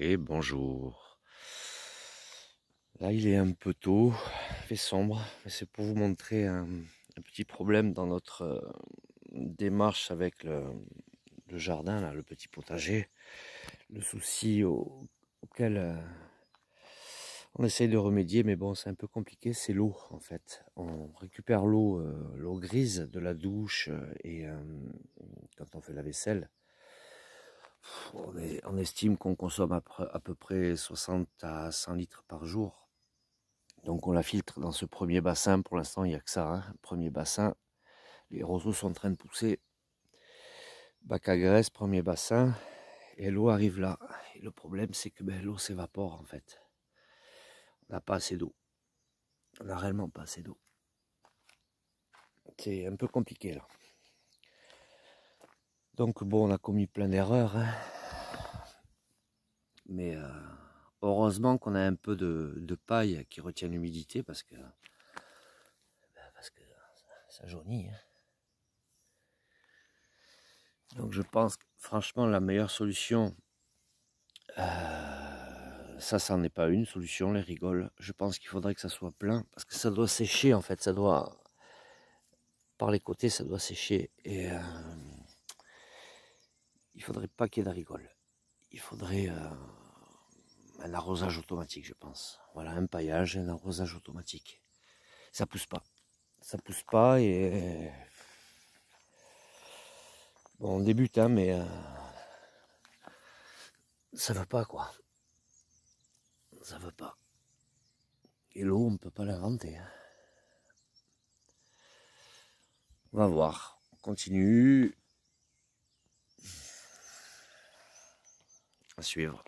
et bonjour. Là, il est un peu tôt, fait sombre, mais c'est pour vous montrer un, petit problème dans notre euh, démarche avec le, jardin, là, le petit potager. Le souci auquel euh, on essaye de remédier, mais bon, c'est un peu compliqué, c'est l'eau en fait. On récupère l'eau, euh, l'eau grise de la douche et quand on fait la vaisselle on, estime qu'on consomme à, peu près 60 à 100 litres par jour. Donc on la filtre dans ce premier bassin. Pour l'instant, il n'y a que ça. Hein. Premier bassin. Les roseaux sont en train de pousser. Bac à graisse, premier bassin. Et l'eau arrive là. Et le problème, c'est que ben, l'eau s'évapore en fait. On n'a pas assez d'eau. On n'a réellement pas assez d'eau. C'est un peu compliqué là. Donc bon, on a commis plein d'erreurs. Hein. Mais euh, heureusement qu'on a un peu de, paille qui retient l'humidité parce que, bah, ça, jaunit. Hein. Donc je pense que franchement la meilleure solution, euh, ça, ça est pas une solution, les rigoles. Je pense qu'il faudrait que ça soit plein parce que ça doit sécher en fait, ça doit par les côtés, ça doit sécher et euh, il faudrait pas qu'il y ait de rigole. Il faudrait un ben, arrosage automatique, je pense. Voilà, un paillage, un arrosage automatique. Ça pousse pas. Ça pousse pas et. Bon, on débute, hein, mais. Euh, ça veut pas, quoi. Ça veut pas. Et l'eau, on ne peut pas l'inventer. Hein. On va voir. On continue. À suivre.